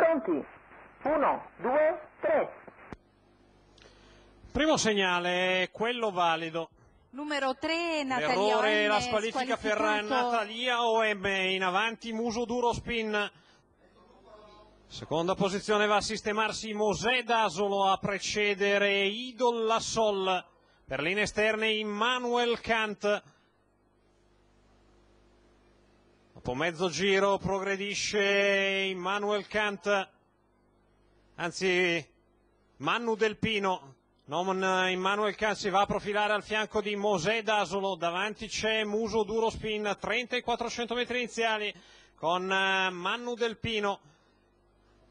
Pronti? Uno, due, tre. Primo segnale, quello valido. Numero 3 Natalia Errore, la squalifica per Natalia OM in avanti, muso duro spin. Seconda posizione va a sistemarsi Mosè Dasolo a precedere Idol Lassol. Per linee esterne Immanuel Kant. Dopo mezzo giro progredisce Immanuel Kant, anzi Mannu Delpino, non eh, Immanuel Kant si va a profilare al fianco di Mosè D'Asolo, davanti c'è Muso Duro Spin, 30 e 400 metri iniziali con eh, Mannu Delpino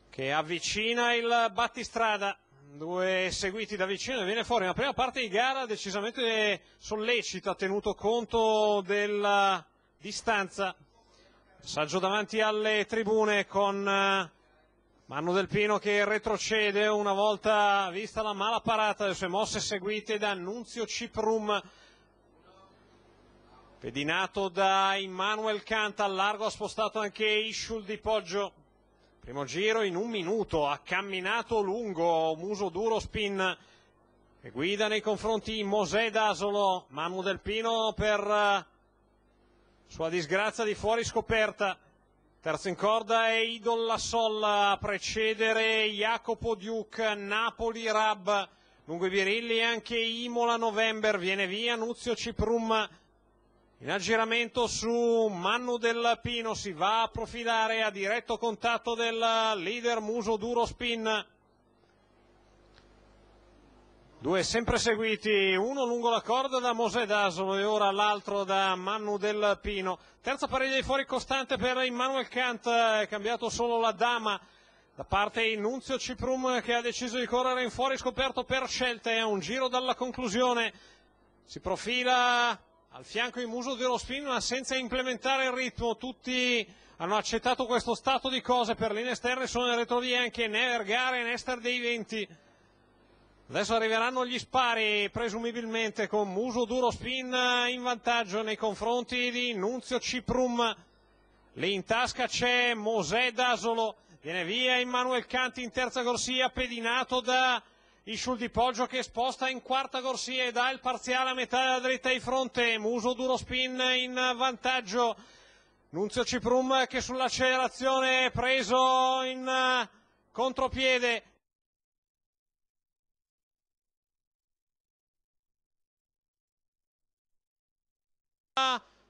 che avvicina il battistrada due seguiti da vicino e viene fuori la prima parte di gara decisamente sollecita tenuto conto della distanza Saggio davanti alle tribune con eh, Manu Del Pino che retrocede una volta vista la mala parata, le sue mosse seguite da Nunzio Ciprum. Pedinato da Immanuel Canta, al largo ha spostato anche Ischul di Poggio. Primo giro in un minuto, ha camminato lungo, muso duro, spin e guida nei confronti Mosè D'Asolo, Manu Del Pino per eh, sua disgrazia di fuori scoperta. Terzo in corda è Idol La Solla, a precedere Jacopo Duke, Napoli Rab, lungo i birilli e anche Imola November, viene via Nuzio Ciprum, in aggiramento su Mannu del Pino, si va a profilare a diretto contatto del leader Muso Duro Spin, Due sempre seguiti, uno lungo la corda da Mosè D'Asolo e ora l'altro da Manu Del Pino. Terza pareglia di fuori costante per Immanuel Kant, è cambiato solo la dama. Da parte di Nunzio Ciprum che ha deciso di correre in fuori scoperto per scelte, è un giro dalla conclusione. Si profila al fianco in Muso di Rospin ma senza implementare il ritmo, tutti hanno accettato questo stato di cose, per linee esterne sono in retrovie anche né Vergara né Star dei Venti. Adesso arriveranno gli spari, presumibilmente con Muso Duro Spin eh, in vantaggio nei confronti di Nunzio Ciprum. Lì in tasca c'è Mosè Dasolo, viene via Emanuel Canti in terza corsia, pedinato da Isciul di Poggio che sposta in quarta corsia e dà il parziale a metà della dritta di fronte. Muso Duro Spin in vantaggio. Nunzio Ciprum che sull'accelerazione è preso in eh, contropiede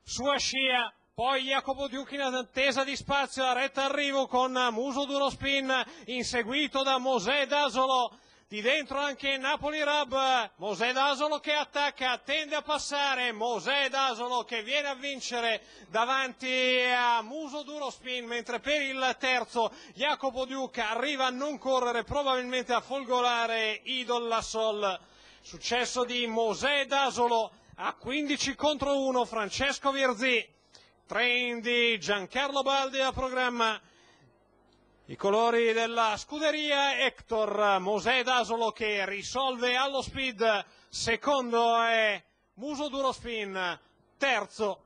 sua scia poi Jacopo Duchi in attesa di spazio, a retta arrivo con Muso Duro Spin, inseguito da Mosè D'Asolo, di dentro anche Napoli Rab, Mosè D'Asolo che attacca, tende a passare, Mosè D'Asolo che viene a vincere davanti a Muso Duro Spin, mentre per il terzo Jacopo Duca arriva a non correre, probabilmente a folgolare Idol Lassol. Successo di Mosè D'Asolo a 15 contro 1 Francesco Virzi, 3 di Giancarlo Baldi a programma. I colori della scuderia Hector Mosè D'Asolo che risolve allo speed, secondo è Muso Duro Spin, terzo